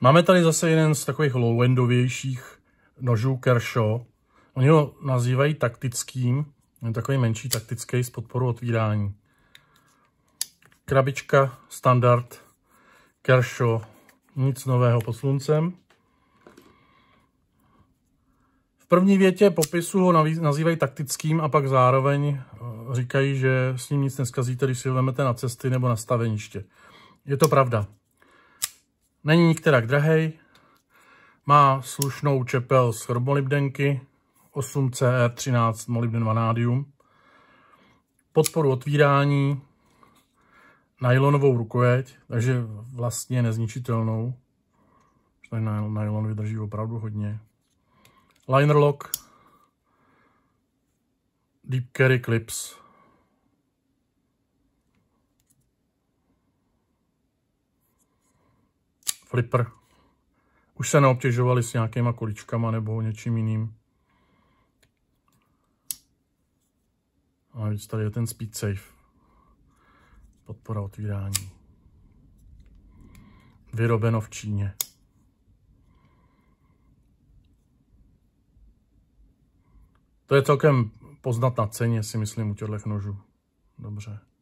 Máme tady zase jeden z takových low-endovějších nožů Kershaw. Oni ho nazývají taktickým, je takový menší taktický s podporou otvírání. Krabička, standard, Kershaw, nic nového pod sluncem. V první větě popisu ho nazývají taktickým a pak zároveň eh, říkají, že s ním nic neskazíte, když si ho vemete na cesty nebo na staveniště. Je to pravda. Není nikterak drahej, má slušnou čepel z chromolibdenky 8CR13 molybden vanádium, podporu otvírání, nylonovou rukojeť, takže vlastně nezničitelnou. Ten nylon vydrží opravdu hodně. Liner lock, deep carry clips, flipper. Už se neobtěžovali s nějakýma kuličkama nebo něčím jiným. A víc tady je ten speed safe. Podpora otvírání. Vyrobeno v Číně. To je celkem poznat na ceně, si myslím, u těchto nožů. Dobře.